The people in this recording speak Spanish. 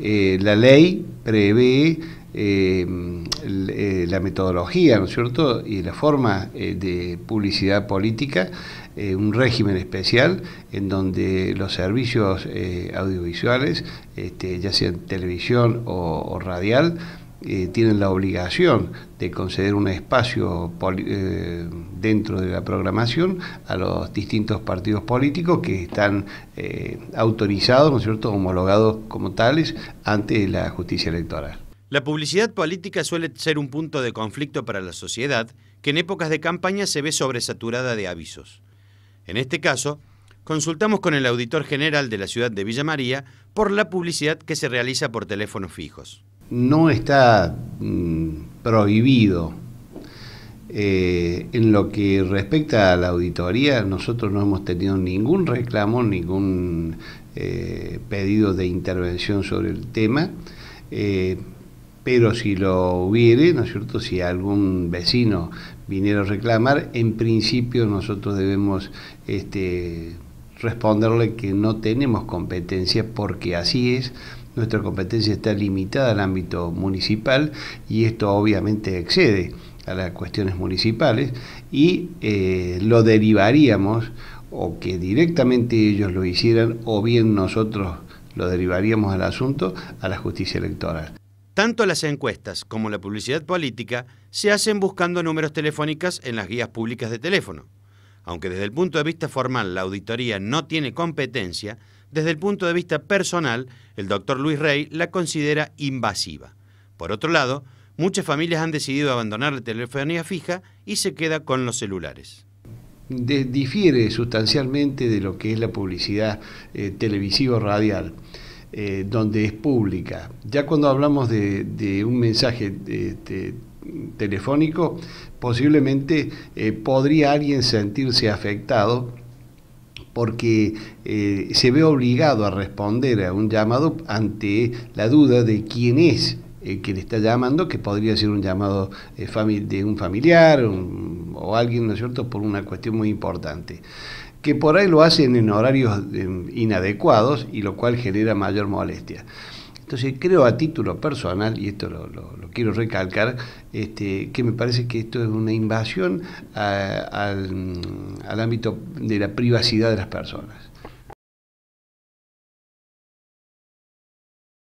Eh, la ley prevé em, eh, la metodología, ¿no es cierto?, y la forma eh, de publicidad política, un régimen especial en donde los servicios audiovisuales, este, ya sea televisión o radial, eh, tienen la obligación de conceder un espacio eh, dentro de la programación a los distintos partidos políticos que están eh, autorizados, ¿no es cierto?, homologados como tales ante la justicia electoral. La publicidad política suele ser un punto de conflicto para la sociedad que en épocas de campaña se ve sobresaturada de avisos. En este caso, consultamos con el auditor general de la ciudad de Villa María por la publicidad que se realiza por teléfonos fijos no está mm, prohibido. Eh, en lo que respecta a la auditoría, nosotros no hemos tenido ningún reclamo, ningún eh, pedido de intervención sobre el tema, eh, pero si lo hubiere, ¿no es cierto? Si algún vecino viniera a reclamar, en principio nosotros debemos este, responderle que no tenemos competencia porque así es, nuestra competencia está limitada al ámbito municipal y esto obviamente excede a las cuestiones municipales y eh, lo derivaríamos o que directamente ellos lo hicieran o bien nosotros lo derivaríamos al asunto a la justicia electoral. Tanto las encuestas como la publicidad política se hacen buscando números telefónicos en las guías públicas de teléfono. Aunque desde el punto de vista formal la auditoría no tiene competencia, desde el punto de vista personal, el doctor Luis Rey la considera invasiva. Por otro lado, muchas familias han decidido abandonar la telefonía fija y se queda con los celulares. difiere sustancialmente de lo que es la publicidad eh, televisiva o radial, eh, donde es pública. Ya cuando hablamos de, un mensaje este, telefónico, posiblemente eh, podría alguien sentirse afectado porque eh, se ve obligado a responder a un llamado ante la duda de quién es el que le está llamando, que podría ser un llamado eh, de un familiar o alguien, ¿no es cierto?, por una cuestión muy importante que por ahí lo hacen en horarios em, inadecuados y lo cual genera mayor molestia. Entonces creo a título personal, y esto lo, quiero recalcar, este, que me parece que esto es una invasión al ámbito de la privacidad de las personas.